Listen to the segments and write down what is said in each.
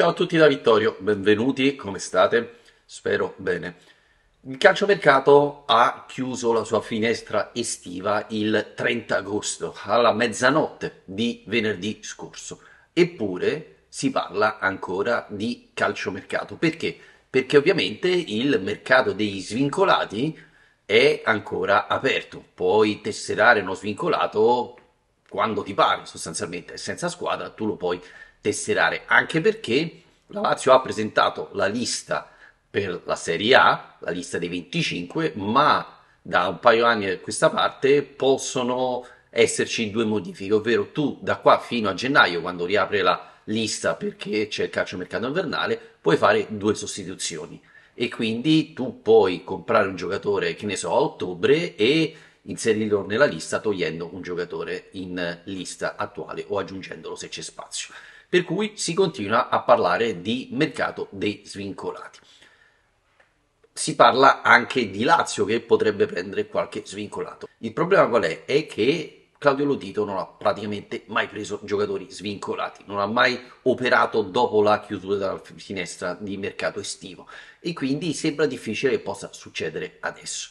Ciao a tutti da Vittorio, benvenuti, come state? Spero bene. Il calciomercato ha chiuso la sua finestra estiva il 30 agosto, alla mezzanotte di venerdì scorso. Eppure si parla ancora di calciomercato. Perché? Perché ovviamente il mercato degli svincolati è ancora aperto. Puoi tesserare uno svincolato quando ti pare, sostanzialmente, senza squadra, tu lo puoi tesserare, anche perché la Lazio ha presentato la lista per la Serie A, la lista dei 25, ma da un paio di anni a questa parte possono esserci due modifiche, ovvero tu da qua fino a gennaio, quando riapre la lista perché c'è il calcio mercato invernale, puoi fare due sostituzioni e quindi tu puoi comprare un giocatore, che ne so, a ottobre e inserirlo nella lista togliendo un giocatore in lista attuale o aggiungendolo se c'è spazio per cui si continua a parlare di mercato dei svincolati. Si parla anche di Lazio che potrebbe prendere qualche svincolato. Il problema qual è? È che Claudio Lotito non ha praticamente mai preso giocatori svincolati, non ha mai operato dopo la chiusura della finestra di mercato estivo e quindi sembra difficile che possa succedere adesso.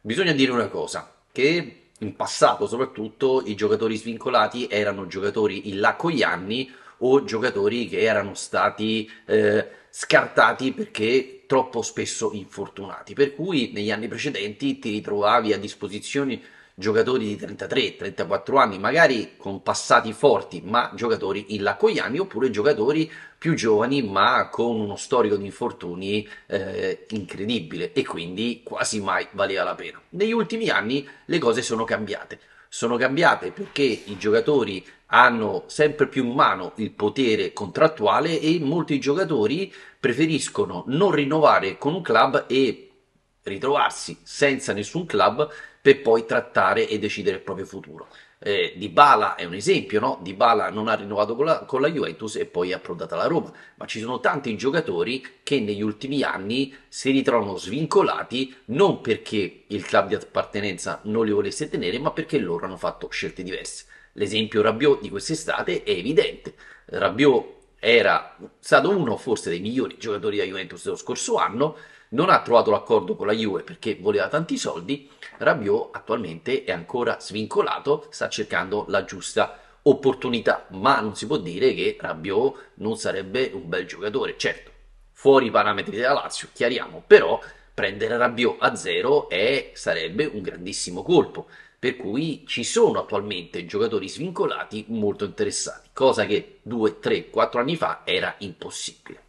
Bisogna dire una cosa, che in passato soprattutto i giocatori svincolati erano giocatori in là con gli anni o giocatori che erano stati eh, scartati perché troppo spesso infortunati. Per cui negli anni precedenti ti ritrovavi a disposizione giocatori di 33-34 anni, magari con passati forti, ma giocatori in là con gli anni, oppure giocatori più giovani, ma con uno storico di infortuni eh, incredibile e quindi quasi mai valeva la pena. Negli ultimi anni le cose sono cambiate sono cambiate perché i giocatori hanno sempre più in mano il potere contrattuale e molti giocatori preferiscono non rinnovare con un club e ritrovarsi senza nessun club per poi trattare e decidere il proprio futuro eh, Bala è un esempio, no? Bala non ha rinnovato con la, con la, Juventus e poi è approdata la Roma, ma ci sono tanti giocatori che negli ultimi anni si ritrovano svincolati non perché il club di appartenenza non li volesse tenere, ma perché loro hanno fatto scelte diverse. L'esempio Rabiot di quest'estate è evidente. Rabiot era stato uno forse dei migliori giocatori della Juventus dello scorso anno, non ha trovato l'accordo con la Juve perché voleva tanti soldi, Rabiot attualmente è ancora svincolato, sta cercando la giusta opportunità, ma non si può dire che Rabiot non sarebbe un bel giocatore, certo, fuori i parametri della Lazio, chiariamo, però prendere Rabiot a zero è, sarebbe un grandissimo colpo, per cui ci sono attualmente giocatori svincolati molto interessati, cosa che 2, 3, 4 anni fa era impossibile.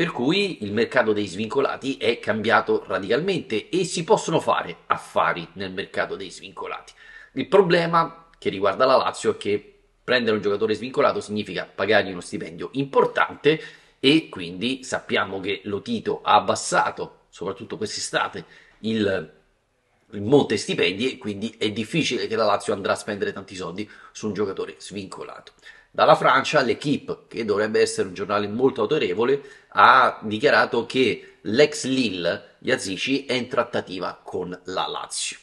Per cui il mercato dei svincolati è cambiato radicalmente e si possono fare affari nel mercato dei svincolati. Il problema che riguarda la Lazio è che prendere un giocatore svincolato significa pagargli uno stipendio importante e quindi sappiamo che Lotito ha abbassato, soprattutto quest'estate, il molte stipendi e quindi è difficile che la Lazio andrà a spendere tanti soldi su un giocatore svincolato. Dalla Francia l'Equipe, che dovrebbe essere un giornale molto autorevole, ha dichiarato che l'ex Lille, Yazici, è in trattativa con la Lazio.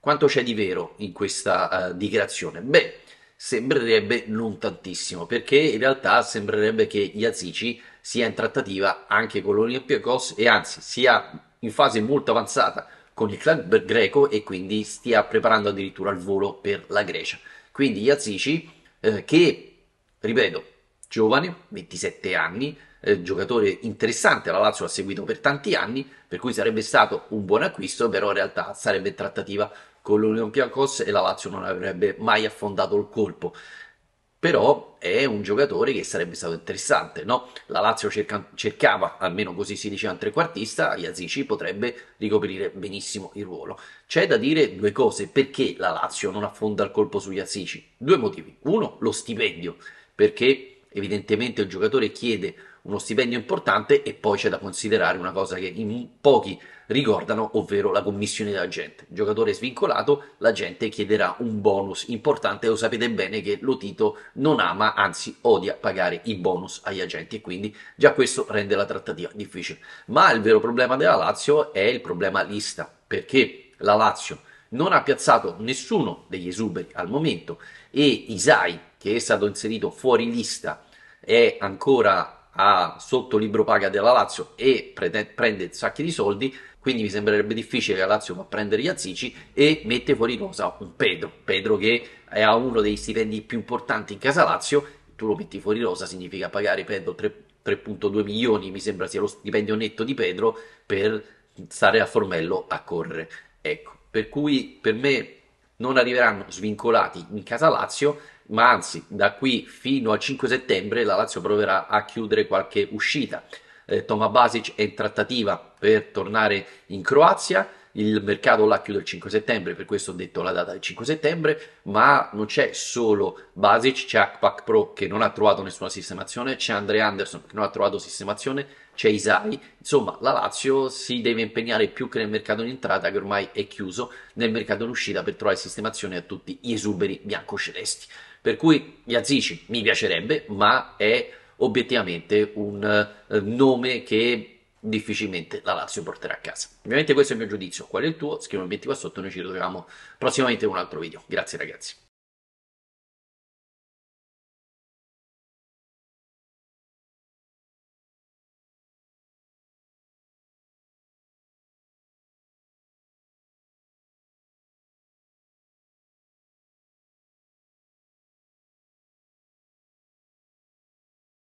Quanto c'è di vero in questa uh, dichiarazione? Beh, sembrerebbe non tantissimo, perché in realtà sembrerebbe che Yazici sia in trattativa anche con l'Olympiakos e anzi sia in fase molto avanzata con il club greco e quindi stia preparando addirittura il volo per la Grecia. Quindi Iazici, eh, che ripeto, giovane, 27 anni, eh, giocatore interessante, la Lazio l'ha seguito per tanti anni, per cui sarebbe stato un buon acquisto, però in realtà sarebbe trattativa con l'Union Piancos e la Lazio non avrebbe mai affondato il colpo però è un giocatore che sarebbe stato interessante, no? La Lazio cerca, cercava, almeno così si diceva, un trequartista, Iazici potrebbe ricoprire benissimo il ruolo. C'è da dire due cose, perché la Lazio non affonda il colpo su Iazici? Due motivi. Uno, lo stipendio, perché evidentemente il giocatore chiede uno stipendio importante e poi c'è da considerare una cosa che in pochi ricordano, ovvero la commissione da dell'agente. Giocatore svincolato, la gente chiederà un bonus importante, lo sapete bene che Lotito non ama, anzi odia pagare i bonus agli agenti e quindi già questo rende la trattativa difficile. Ma il vero problema della Lazio è il problema lista, perché la Lazio non ha piazzato nessuno degli esuberi al momento e Isai che è stato inserito fuori lista e ancora a sotto libro paga della Lazio e prende, prende sacchi di soldi, quindi mi sembrerebbe difficile che la Lazio va a prendere gli azzici e mette fuori rosa un Pedro, Pedro che ha uno dei stipendi più importanti in casa Lazio, tu lo metti fuori rosa significa pagare Pedro 3.2 milioni, mi sembra sia lo stipendio netto di Pedro per stare a Formello a correre. Ecco, per cui per me non arriveranno svincolati in casa Lazio ma anzi da qui fino al 5 settembre la Lazio proverà a chiudere qualche uscita. Eh, Toma Basic è in trattativa per tornare in Croazia, il mercato là chiude il 5 settembre, per questo ho detto la data del 5 settembre, ma non c'è solo Basic, c'è Akpak Pro che non ha trovato nessuna sistemazione, c'è Andre Anderson che non ha trovato sistemazione, c'è Isai, insomma la Lazio si deve impegnare più che nel mercato in entrata che ormai è chiuso, nel mercato in uscita per trovare sistemazione a tutti gli esuberi biancocelesti. Per cui Iazici mi piacerebbe, ma è obiettivamente un eh, nome che difficilmente la Lazio porterà a casa. Ovviamente questo è il mio giudizio, qual è il tuo? Scrivimi 20 qua sotto, noi ci ritroviamo prossimamente in un altro video. Grazie ragazzi.